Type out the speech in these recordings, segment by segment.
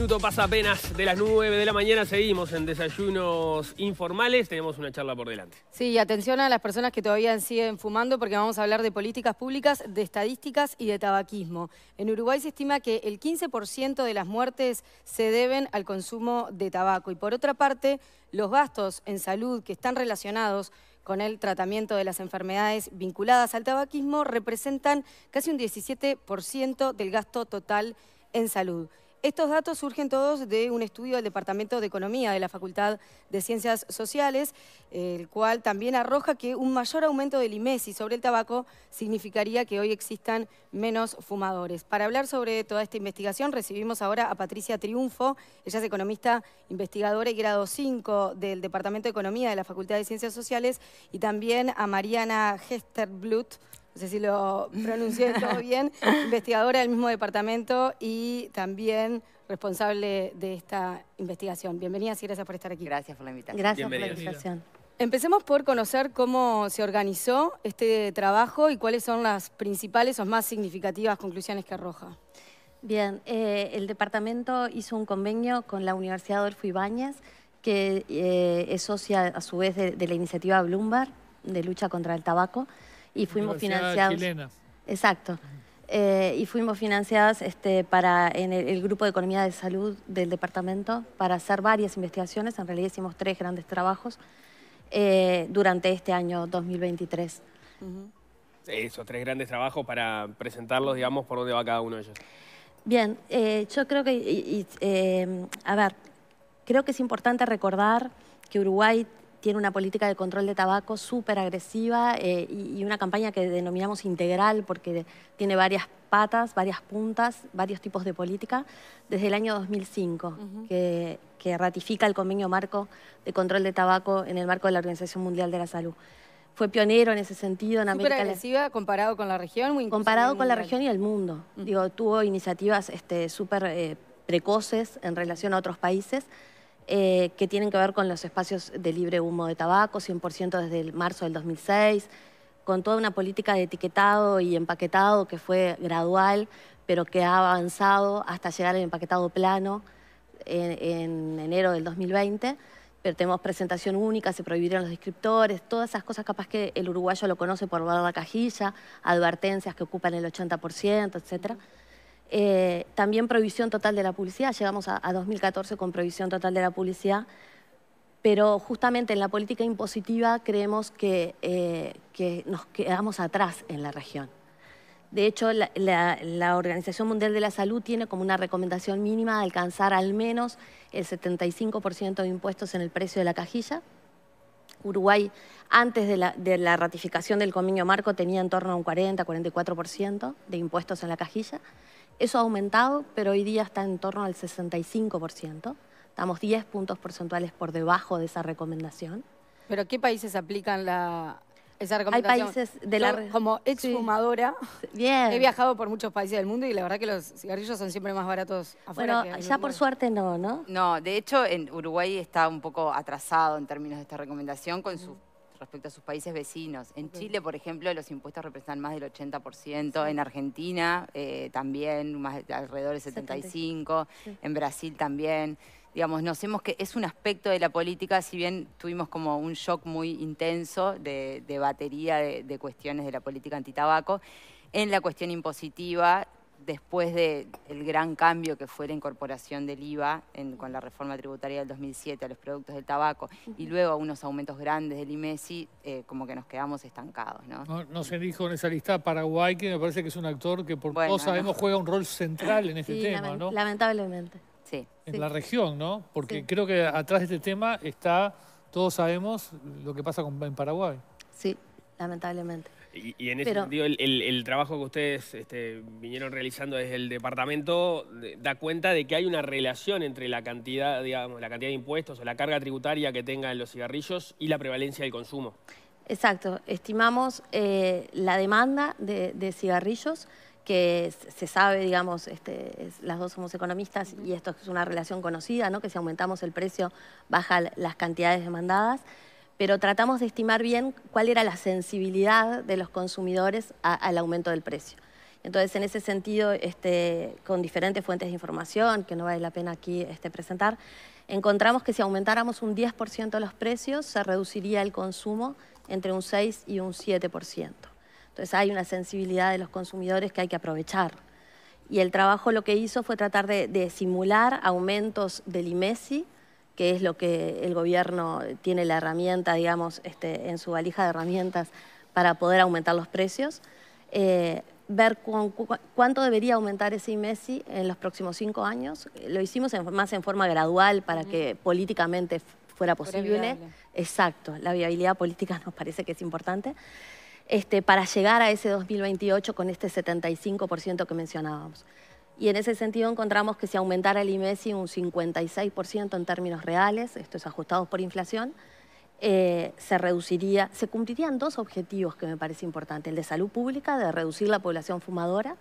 minuto pasa apenas de las 9 de la mañana. Seguimos en desayunos informales. Tenemos una charla por delante. Sí, atención a las personas que todavía siguen fumando porque vamos a hablar de políticas públicas, de estadísticas y de tabaquismo. En Uruguay se estima que el 15% de las muertes se deben al consumo de tabaco. Y por otra parte, los gastos en salud que están relacionados con el tratamiento de las enfermedades vinculadas al tabaquismo representan casi un 17% del gasto total en salud. Estos datos surgen todos de un estudio del Departamento de Economía de la Facultad de Ciencias Sociales, el cual también arroja que un mayor aumento del IMESI e sobre el tabaco significaría que hoy existan menos fumadores. Para hablar sobre toda esta investigación recibimos ahora a Patricia Triunfo, ella es economista investigadora y grado 5 del Departamento de Economía de la Facultad de Ciencias Sociales y también a Mariana Hesterblut no sé si lo pronuncié todo bien, investigadora del mismo departamento y también responsable de esta investigación. Bienvenidas y gracias por estar aquí. Gracias por la invitación. Gracias por la invitación. Empecemos por conocer cómo se organizó este trabajo y cuáles son las principales o más significativas conclusiones que arroja. Bien, eh, el departamento hizo un convenio con la Universidad Adolfo Ibáñez, que eh, es socia a su vez de, de la iniciativa Bloomberg de lucha contra el tabaco y fuimos financiados. Exacto. Eh, y fuimos financiadas este, para, en el, Grupo de Economía de Salud del departamento para hacer varias investigaciones. En realidad hicimos tres grandes trabajos eh, durante este año 2023. Esos Eso, tres grandes trabajos para presentarlos, digamos, por dónde va cada uno de ellos. Bien, eh, yo creo que, a ver, creo que es importante recordar que Uruguay tiene una política de control de tabaco súper agresiva eh, y, una campaña que denominamos integral porque tiene varias patas, varias puntas, varios tipos de política, desde el año 2005, que, ratifica el convenio marco de control de tabaco en el marco de la Organización Mundial de la Salud fue pionero en ese sentido en América Latina. agresiva comparado con la región? comparado con la región y el mundo. Digo, tuvo iniciativas este, súper eh, precoces en relación a otros países. Eh, que tienen que ver con los espacios de libre humo de tabaco, 100% desde el marzo del 2006, con toda una política de etiquetado y empaquetado que fue gradual, pero que ha avanzado hasta llegar al empaquetado plano en, enero del 2020 pero tenemos presentación única, se prohibieron los descriptores, todas esas cosas capaz que el uruguayo lo conoce por ver la cajilla, advertencias que ocupan el 80%, etcétera. Eh, también provisión total de la publicidad, llegamos a, 2014 con provisión total de la publicidad, pero justamente en la política impositiva creemos que, eh, nos quedamos atrás en la región. De hecho, la, Organización Mundial de la Salud tiene como una recomendación mínima de alcanzar al menos el 75% de impuestos en el precio de la cajilla. Uruguay, antes de la, de la ratificación del convenio marco, tenía en torno a un 40-44% de impuestos en la cajilla. Eso ha aumentado, pero hoy día está en torno al 65%. Estamos 10 puntos porcentuales por debajo de esa recomendación. ¿Pero qué países aplican la, esa recomendación. Hay países de como exfumadora, he viajado por muchos países del mundo y la verdad que los cigarrillos son siempre más baratos afuera Bueno, ya por suerte no, ¿no? No, de hecho en Uruguay está un poco atrasado en términos de esta recomendación con sus respecto a sus países vecinos. En Chile, por ejemplo, los impuestos representan más del 80%, en Argentina eh, también alrededor del 75%, en Brasil también. Digamos, nos hemos que es un aspecto de la política, si bien tuvimos como un shock muy intenso de, batería de cuestiones de la política antitabaco, en la cuestión impositiva después del gran cambio que fue la incorporación del IVA con la reforma tributaria del 2007 a los productos del tabaco y luego a unos aumentos grandes del IMESI, e eh, como que nos quedamos estancados. ¿no? ¿no? se dijo en esa lista Paraguay, que me parece que es un actor que por todos sabemos juega un rol central en este tema, ¿no? lamentablemente. Sí. En la región, ¿no? Porque creo que atrás de este tema está, todos sabemos lo que pasa con, en Paraguay. Sí, lamentablemente. Y, en ese sentido, el, trabajo que ustedes este, vinieron realizando desde el departamento da cuenta de que hay una relación entre la cantidad, digamos, la cantidad de impuestos o la carga tributaria que tengan los cigarrillos y la prevalencia del consumo. Exacto, estimamos eh, la demanda de, cigarrillos que se sabe, digamos, este, las dos somos economistas y esto es una relación conocida, ¿no? que si aumentamos el precio bajan las cantidades demandadas pero tratamos de estimar bien cuál era la sensibilidad de los consumidores al aumento del precio. Entonces, en ese sentido, este, con diferentes fuentes de información, que no vale la pena aquí este, presentar, encontramos que si aumentáramos un 10% los precios, se reduciría el consumo entre un 6 y un 7%. Entonces, hay una sensibilidad de los consumidores que hay que aprovechar. Y el trabajo lo que hizo fue tratar de, de simular aumentos del IMESI que es lo que el gobierno tiene la herramienta, digamos, este, en su valija de herramientas para poder aumentar los precios. Eh, ver cuánto debería aumentar ese IMESI e en los próximos cinco años. Lo hicimos más en forma gradual para que políticamente fuera posible. Exacto, la viabilidad política nos parece que es importante. Este, para llegar a ese 2028 con este 75% que mencionábamos. Y en ese sentido encontramos que si aumentara el IMESI un 56% en términos reales, esto es ajustados por inflación, eh, se reduciría, se cumplirían dos objetivos que me parece importante, el de salud pública, de reducir la población fumadora,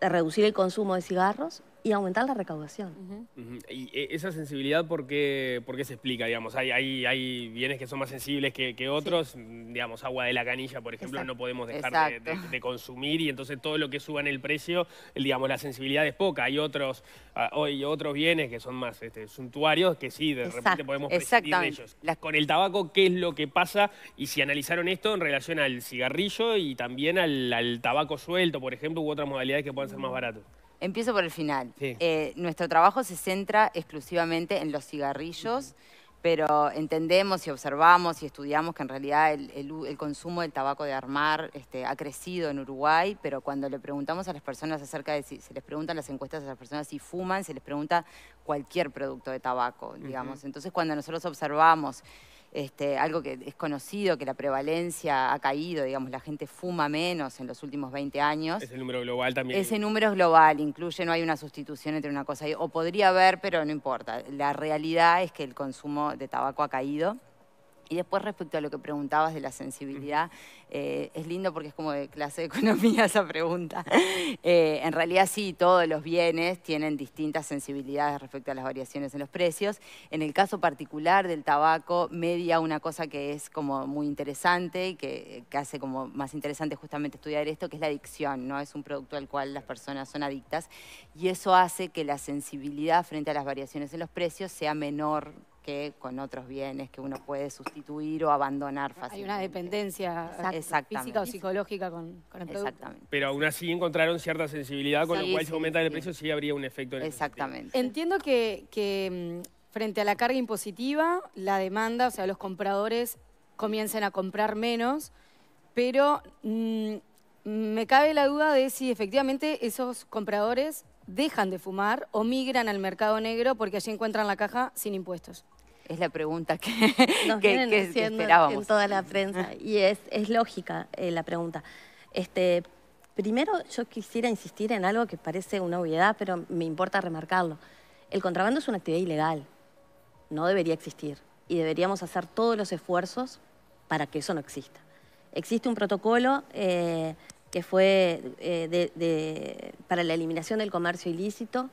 de reducir el consumo de cigarros y aumentar la recaudación. ¿Y e, esa sensibilidad por qué, se explica? Digamos, hay, bienes que son más sensibles que, otros, digamos, agua de la canilla, por ejemplo, no podemos dejar de, consumir y entonces todo lo que suba en el precio, digamos, la sensibilidad es poca. Hay otros, otros bienes que son más este, suntuarios que sí, de repente podemos prescindir de ellos. Con el tabaco, ¿qué es lo que pasa? Y si analizaron esto en relación al cigarrillo y también al, tabaco suelto, por ejemplo, u otras modalidades que puedan ser más baratas? Empiezo por el final. Eh, nuestro trabajo se centra exclusivamente en los cigarrillos, pero entendemos y observamos y estudiamos que en realidad el, consumo del tabaco de armar este, ha crecido en Uruguay, pero cuando le preguntamos a las personas acerca de si se les preguntan las encuestas a las personas si fuman, se les pregunta cualquier producto de tabaco, digamos. Entonces cuando nosotros observamos este, algo que es conocido, que la prevalencia ha caído, digamos, la gente fuma menos en los últimos 20 años. Ese número global también. Ese número es global, incluye, no hay una sustitución entre una cosa y otra, o podría haber, pero no importa. La realidad es que el consumo de tabaco ha caído. Y después respecto a lo que preguntabas de la sensibilidad, eh, es lindo porque es como de clase de economía esa pregunta. Eh, en realidad sí, todos los bienes tienen distintas sensibilidades respecto a las variaciones en los precios. En el caso particular del tabaco, media una cosa que es como muy interesante y que, hace como más interesante justamente estudiar esto, que es la adicción, ¿no? Es un producto al cual las personas son adictas y eso hace que la sensibilidad frente a las variaciones en los precios sea menor que con otros bienes que uno puede sustituir o abandonar fácilmente. Hay una dependencia física o psicológica con, el producto. Exactamente. Pero aún así encontraron cierta sensibilidad, con lo cual si aumentan el precio sí habría un efecto en Exactamente. Entiendo que, mm, frente a la carga impositiva, la demanda, o sea, los compradores comiencen a comprar menos, pero mm, me cabe la duda de si efectivamente esos compradores dejan de fumar o migran al mercado negro porque allí encuentran la caja sin impuestos. Es la pregunta que, Nos que, que, esperábamos. en toda la prensa y es, lógica eh, la pregunta. Este, primero yo quisiera insistir en algo que parece una obviedad, pero me importa remarcarlo. El contrabando es una actividad ilegal, no debería existir y deberíamos hacer todos los esfuerzos para que eso no exista. Existe un protocolo eh, que fue eh, de, para la eliminación del comercio ilícito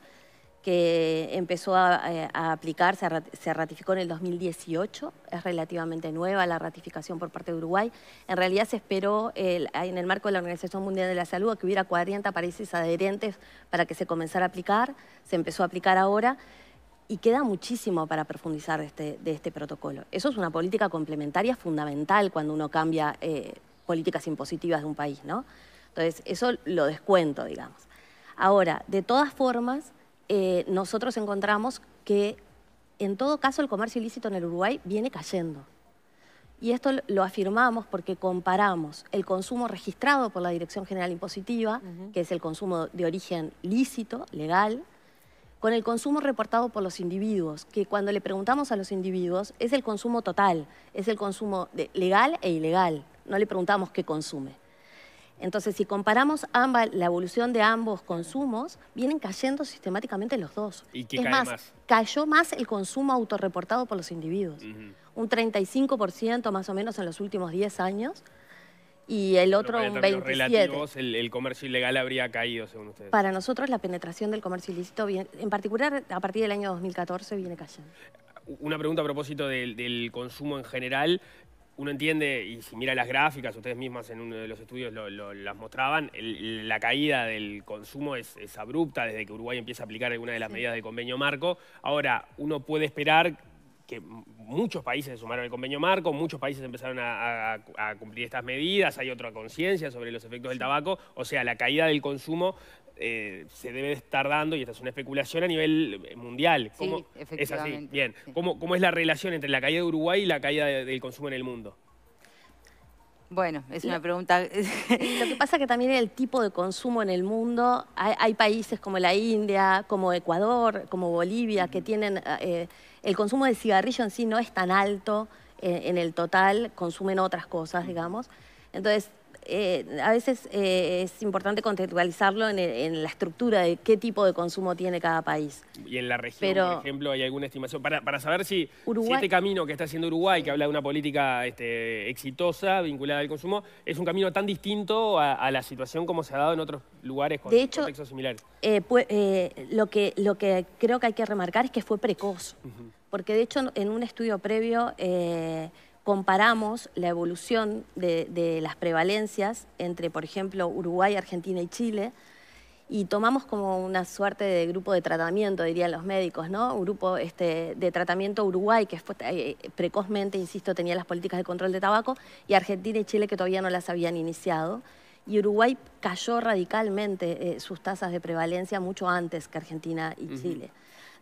que empezó a, eh, a aplicar, se, ratificó en el 2018, es relativamente nueva la ratificación por parte de Uruguay. En realidad se esperó en el marco de la Organización Mundial de la Salud que hubiera 40 países adherentes para que se comenzara a aplicar, se empezó a aplicar ahora y queda muchísimo para profundizar de este, de este protocolo. Eso es una política complementaria fundamental cuando uno cambia eh, políticas impositivas de un país, ¿no? Entonces, eso lo descuento, digamos. Ahora, de todas formas, eh, nosotros encontramos que en todo caso el comercio ilícito en el Uruguay viene cayendo. Y esto lo afirmamos porque comparamos el consumo registrado por la Dirección General Impositiva, que es el consumo de origen lícito, legal, con el consumo reportado por los individuos, que cuando le preguntamos a los individuos es el consumo total, es el consumo legal e ilegal. No le preguntamos qué consume. Entonces, si comparamos ambas, la evolución de ambos consumos, vienen cayendo sistemáticamente los dos. ¿Y es más, cayó más el consumo autorreportado por los individuos. Un 35% más o menos en los últimos 10 años y el otro un 27. Relativos, el, comercio ilegal habría caído, según ustedes. Para nosotros la penetración del comercio ilícito, en particular a partir del año 2014, viene cayendo. Una pregunta a propósito del consumo en general uno entiende, y si mira las gráficas, ustedes mismas en uno de los estudios las mostraban, la caída del consumo es, abrupta desde que Uruguay empieza a aplicar alguna de las medidas del convenio marco. Ahora, uno puede esperar que muchos países se sumaron al convenio marco, muchos países empezaron a cumplir estas medidas, hay otra conciencia sobre los efectos del tabaco, o sea, la caída del consumo eh, se debe estar dando, y esta es una especulación a nivel eh, mundial. ¿Cómo, sí, efectivamente. Es así, bien. ¿Cómo, es la relación entre la caída de Uruguay y la caída del consumo en el mundo? Bueno, es una pregunta... Lo que pasa que también el tipo de consumo en el mundo, hay, países como la India, como Ecuador, como Bolivia, que tienen... Eh, el consumo de cigarrillo en sí no es tan alto en el total, consumen otras cosas, digamos. Entonces, eh, a veces eh, es importante contextualizarlo en, la estructura de qué tipo de consumo tiene cada país. Y en la región, por ejemplo, hay alguna estimación. Para, saber si, este camino que está haciendo Uruguay, que habla de una política este, exitosa vinculada al consumo, es un camino tan distinto a, la situación como se ha dado en otros lugares con hecho, contextos similares. Eh, eh lo, que, creo que hay que remarcar es que fue precoz. Porque de hecho en un estudio previo comparamos la evolución de, las prevalencias entre, por ejemplo, Uruguay, Argentina y Chile, y tomamos como una suerte de grupo de tratamiento, dirían los médicos, ¿no? Un grupo este, de tratamiento Uruguay, que eh, precozmente, insisto, tenía las políticas de control de tabaco, y Argentina y Chile, que todavía no las habían iniciado y Uruguay cayó radicalmente eh, sus tasas de prevalencia mucho antes que Argentina y Chile.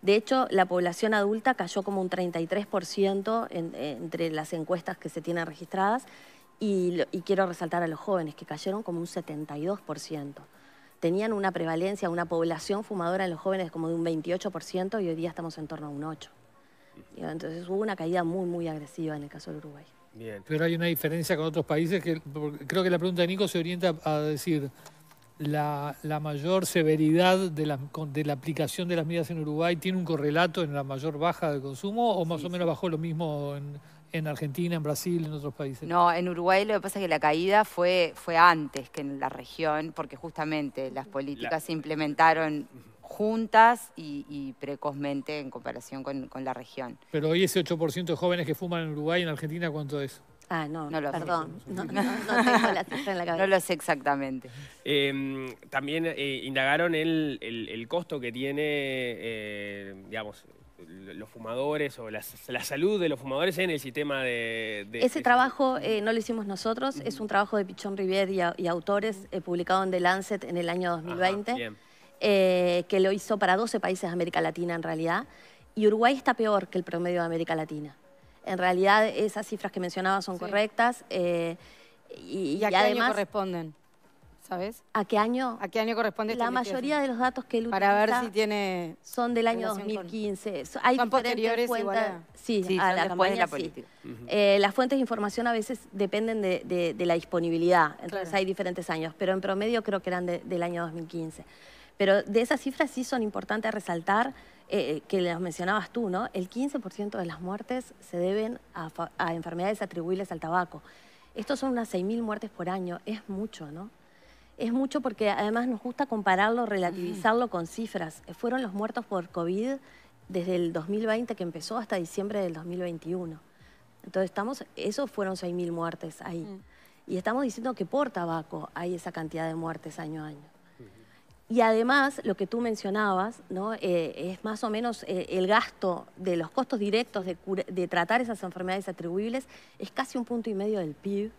De hecho, la población adulta cayó como un 33% eh, entre las encuestas que se tienen registradas y, y, quiero resaltar a los jóvenes que cayeron como un 72%. Tenían una prevalencia, una población fumadora en los jóvenes como de un 28% y hoy día estamos en torno a un 8%. Entonces hubo una caída muy, muy agresiva en el caso del Uruguay. Pero hay una diferencia con otros países que creo que la pregunta de Nico se orienta a decir la, la mayor severidad de la, de la aplicación de las medidas en Uruguay tiene un correlato en la mayor baja de consumo o más o menos bajó lo mismo en, Argentina, en Brasil, en otros países? No, en Uruguay lo que pasa es que la caída fue, fue antes que en la región, porque justamente las políticas se implementaron juntas y, precozmente en comparación con, la región. Pero hoy ese 8% de jóvenes que fuman en Uruguay y en Argentina, ¿cuánto es? Ah, no, no lo perdón, no, tengo la cifra en la cabeza. No lo sé exactamente. Em, también eh, indagaron el, costo que tiene, eh, digamos, los fumadores o la, salud de los fumadores en el sistema de... Ese este trabajo eh, no lo hicimos nosotros, es un trabajo de Pichón Rivier y, autores publicado en The Lancet en el año 2020. bien. Eh, que lo hizo para 12 países de América Latina en realidad, y Uruguay está peor que el promedio de América Latina. En realidad esas cifras que mencionaba son correctas. Eh, y, a qué año corresponden? ¿Sabes? ¿A qué año? ¿A qué año corresponde? La este mayoría de los datos que él Para ver si tiene son del año 2015. son posteriores Sí, a la de la política. Eh, las fuentes de información a veces dependen de, la disponibilidad, entonces hay diferentes años, pero en promedio creo que eran del año 2015. Pero de esas cifras sí son importantes resaltar, eh, eh, que las mencionabas tú, ¿no? El 15% de las muertes se deben a, enfermedades atribuibles al tabaco. Estos son unas 6.000 muertes por año, es mucho, ¿no? Es mucho porque además nos gusta compararlo, relativizarlo con cifras. Eh, fueron los muertos por COVID desde el 2020 que empezó hasta diciembre del 2021. Entonces estamos, esos fueron 6.000 muertes ahí. Mm. Y estamos diciendo que por tabaco hay esa cantidad de muertes año a año. Y además, lo que tú mencionabas, ¿no? Eh, es más o menos eh, el gasto de los costos directos de, de, tratar esas enfermedades atribuibles, es casi un punto y medio del PIB.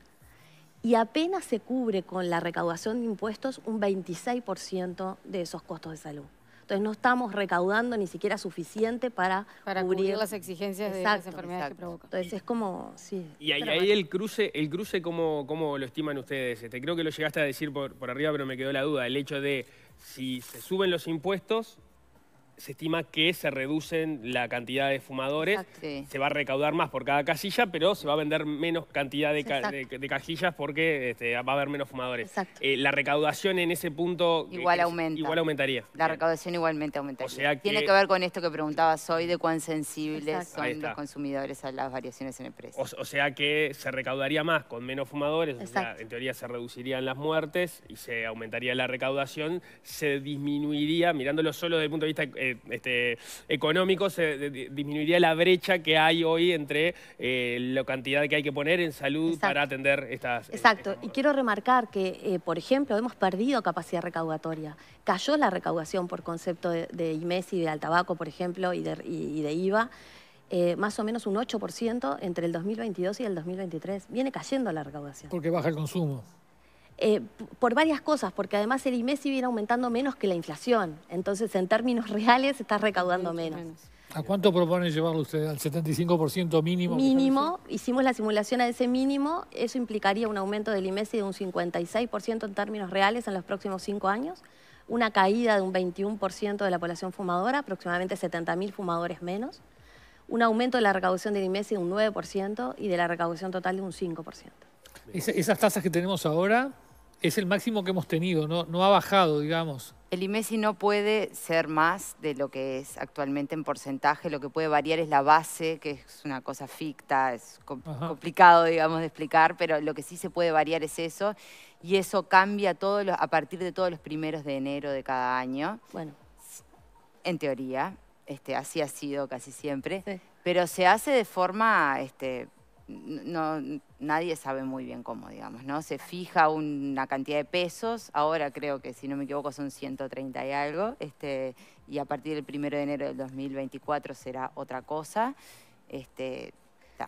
Y apenas se cubre con la recaudación de impuestos un 26% de esos costos de salud. Entonces no estamos recaudando ni siquiera suficiente para, cubrir... las exigencias de las enfermedades que provocan. Entonces es como... Sí, y ahí, el cruce, el cruce ¿cómo, ¿cómo, lo estiman ustedes? Este, creo que lo llegaste a decir por, por arriba, pero me quedó la duda. El hecho de si se suben los impuestos, se estima que se reducen la cantidad de fumadores, se va a recaudar más por cada casilla, pero se va a vender menos cantidad de, cajillas porque este, va a haber menos fumadores. Eh, la recaudación en ese punto... Eh, igual aumentaría. La recaudación igualmente aumentaría. Tiene que ver con esto que preguntabas hoy de cuán sensibles son los consumidores a las variaciones en el precio. O, sea que se recaudaría más con menos fumadores, en teoría se reducirían las muertes y se aumentaría la recaudación, se disminuiría, mirándolo solo desde el punto de vista eh, este, económico se disminuiría la brecha que hay hoy entre eh, la cantidad que hay que poner en salud para atender estas... Eh, Exacto, y quiero remarcar que, por ejemplo, hemos perdido capacidad recaudatoria. Cayó la recaudación por concepto de, de y de Altabaco, por ejemplo, y de, IVA. más o menos un 8% entre el 2022 y el 2023. Viene cayendo la recaudación. Porque baja el consumo. Eh, por varias cosas, porque además el IMESI viene aumentando menos que la inflación. Entonces, en términos reales, está recaudando menos. ¿A cuánto propone llevarlo usted? ¿Al 75% mínimo? Mínimo, hicimos la simulación a ese mínimo, eso implicaría un aumento del IMESI de un 56% en términos reales en los próximos cinco años, una caída de un 21% de la población fumadora, aproximadamente 70.000 fumadores menos, un aumento de la recaudación del IMESI de un 9% y de la recaudación total de un 5%. ¿Esas tasas que tenemos ahora es el máximo que hemos tenido, no, ha bajado, digamos. El IMESI e no puede ser más de lo que es actualmente en porcentaje, lo que puede variar es la base, que es una cosa ficta, es complicado, digamos, de explicar, pero lo que sí se puede variar es eso, y eso cambia a partir de todos los primeros de enero de cada año. Bueno. En teoría, este, así ha sido casi siempre, pero se hace de forma este, no, nadie sabe muy bien cómo, digamos, ¿no? Se fija una cantidad de pesos, ahora creo que, si no me equivoco, son 130 y algo, este, y a partir del 1 de enero del 2024 será otra cosa. Este,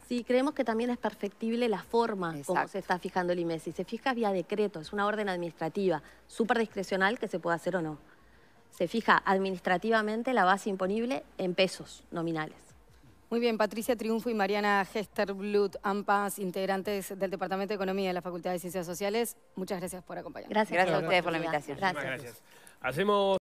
sí, creemos que también es perfectible la forma como se está fijando el IMES. se fija vía decreto, es una orden administrativa, súper discrecional que se puede hacer o no. Se fija administrativamente la base imponible en pesos nominales. Muy bien, Patricia Triunfo y Mariana Gesterblut, AMPAS, integrantes del Departamento de Economía de la Facultad de Ciencias Sociales, muchas gracias por acompañarnos. Gracias, a ustedes por la invitación. gracias. gracias. Hacemos